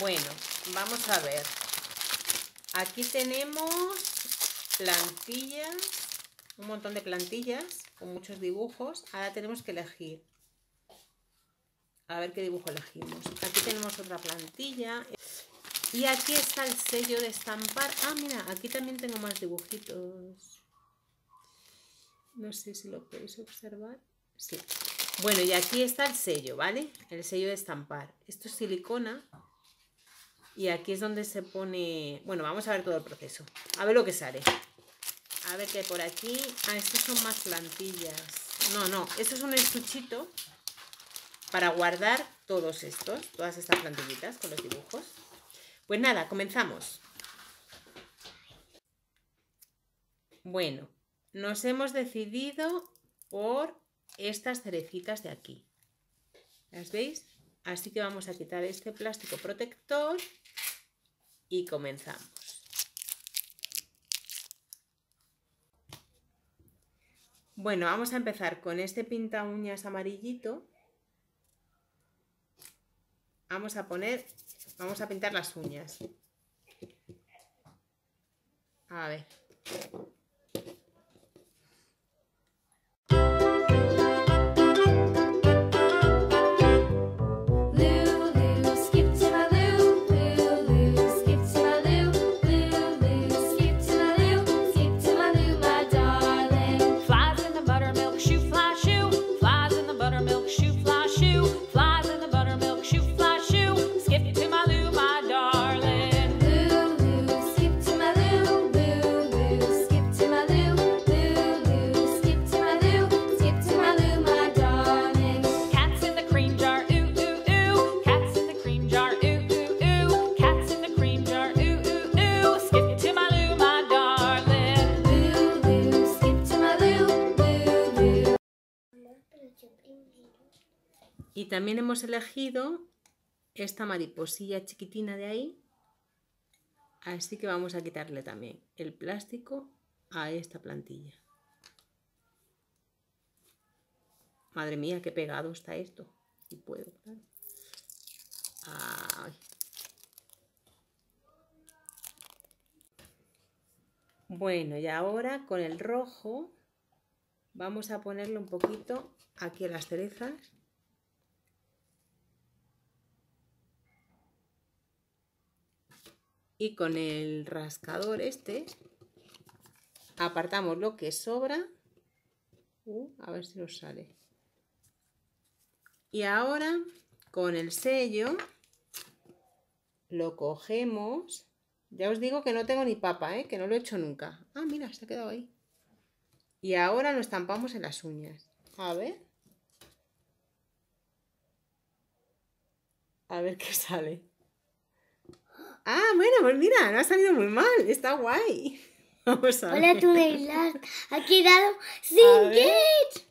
Bueno, vamos a ver. Aquí tenemos plantillas, un montón de plantillas con muchos dibujos. Ahora tenemos que elegir. A ver qué dibujo elegimos. Aquí tenemos otra plantilla. Y aquí está el sello de estampar. Ah, mira, aquí también tengo más dibujitos. No sé si lo podéis observar. Sí. Bueno, y aquí está el sello, ¿vale? El sello de estampar. Esto es silicona. Y aquí es donde se pone... Bueno, vamos a ver todo el proceso. A ver lo que sale. A ver que por aquí... Ah, estas son más plantillas. No, no. Esto es un estuchito para guardar todos estos, todas estas plantillitas con los dibujos. Pues nada, comenzamos. Bueno, nos hemos decidido por estas cerecitas de aquí. ¿Las veis? Así que vamos a quitar este plástico protector y comenzamos. Bueno, vamos a empezar con este pinta uñas amarillito. Vamos a poner, vamos a pintar las uñas. A ver. Y también hemos elegido esta mariposilla chiquitina de ahí. Así que vamos a quitarle también el plástico a esta plantilla. Madre mía, qué pegado está esto. Si puedo, Bueno, y ahora con el rojo vamos a ponerle un poquito aquí a las cerezas. y con el rascador este apartamos lo que sobra uh, a ver si nos sale y ahora con el sello lo cogemos ya os digo que no tengo ni papa, ¿eh? que no lo he hecho nunca ah mira, se ha quedado ahí y ahora lo estampamos en las uñas a ver a ver qué sale Ah, bueno, pues mira, no ha salido muy mal, está guay. Vamos a Hola, ver. Ha quedado sin kit.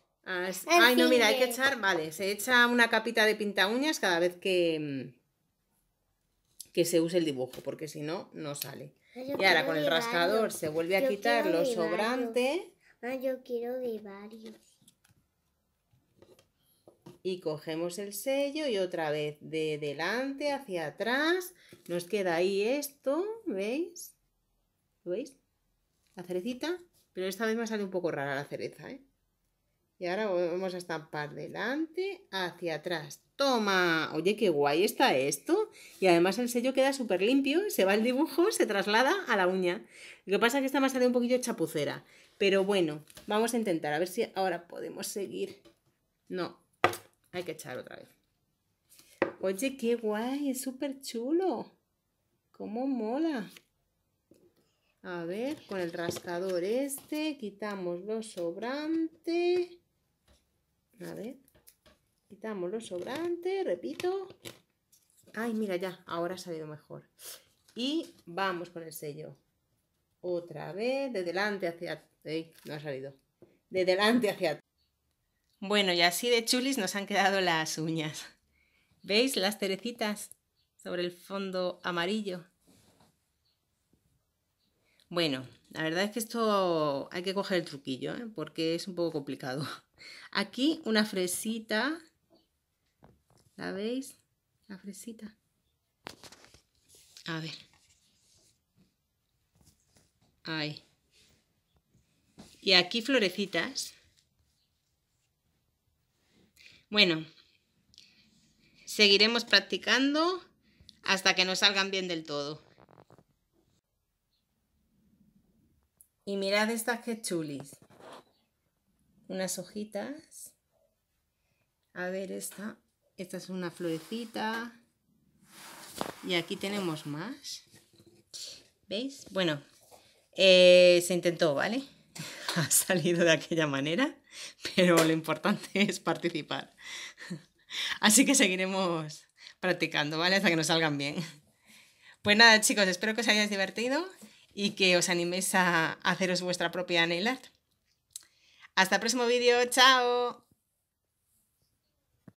Ay, no, mira, hay que echar, vale, se echa una capita de pinta uñas cada vez que, que se use el dibujo, porque si no, no sale. Ah, y ahora con el rascador se vuelve a quitar lo sobrante. Ah, yo quiero de varios y cogemos el sello y otra vez de delante hacia atrás. Nos queda ahí esto, ¿veis? ¿Lo veis? La cerecita. Pero esta vez me sale un poco rara la cereza, ¿eh? Y ahora vamos a estampar delante, hacia atrás. ¡Toma! Oye, qué guay está esto. Y además el sello queda súper limpio, se va el dibujo, se traslada a la uña. Lo que pasa es que esta me sale un poquillo chapucera. Pero bueno, vamos a intentar, a ver si ahora podemos seguir. No, hay que echar otra vez. Oye, qué guay, es súper chulo. ¿Cómo mola? A ver, con el rascador este, quitamos los sobrante. A ver, quitamos los sobrante, repito. Ay, mira ya, ahora ha salido mejor. Y vamos con el sello. Otra vez, de delante hacia... atrás. no ha salido. De delante hacia atrás. Bueno, y así de chulis nos han quedado las uñas. ¿Veis las cerecitas sobre el fondo amarillo? Bueno, la verdad es que esto hay que coger el truquillo, ¿eh? porque es un poco complicado. Aquí una fresita. ¿La veis? La fresita. A ver. Ahí. Y aquí florecitas. Bueno, seguiremos practicando hasta que nos salgan bien del todo. Y mirad estas que chulis. Unas hojitas. A ver esta. Esta es una florecita. Y aquí tenemos más. ¿Veis? Bueno, eh, se intentó, ¿vale? ha salido de aquella manera, pero lo importante es participar. Así que seguiremos practicando, ¿vale? Hasta que nos salgan bien. Pues nada, chicos, espero que os hayáis divertido y que os animéis a haceros vuestra propia nail art. Hasta el próximo vídeo, chao.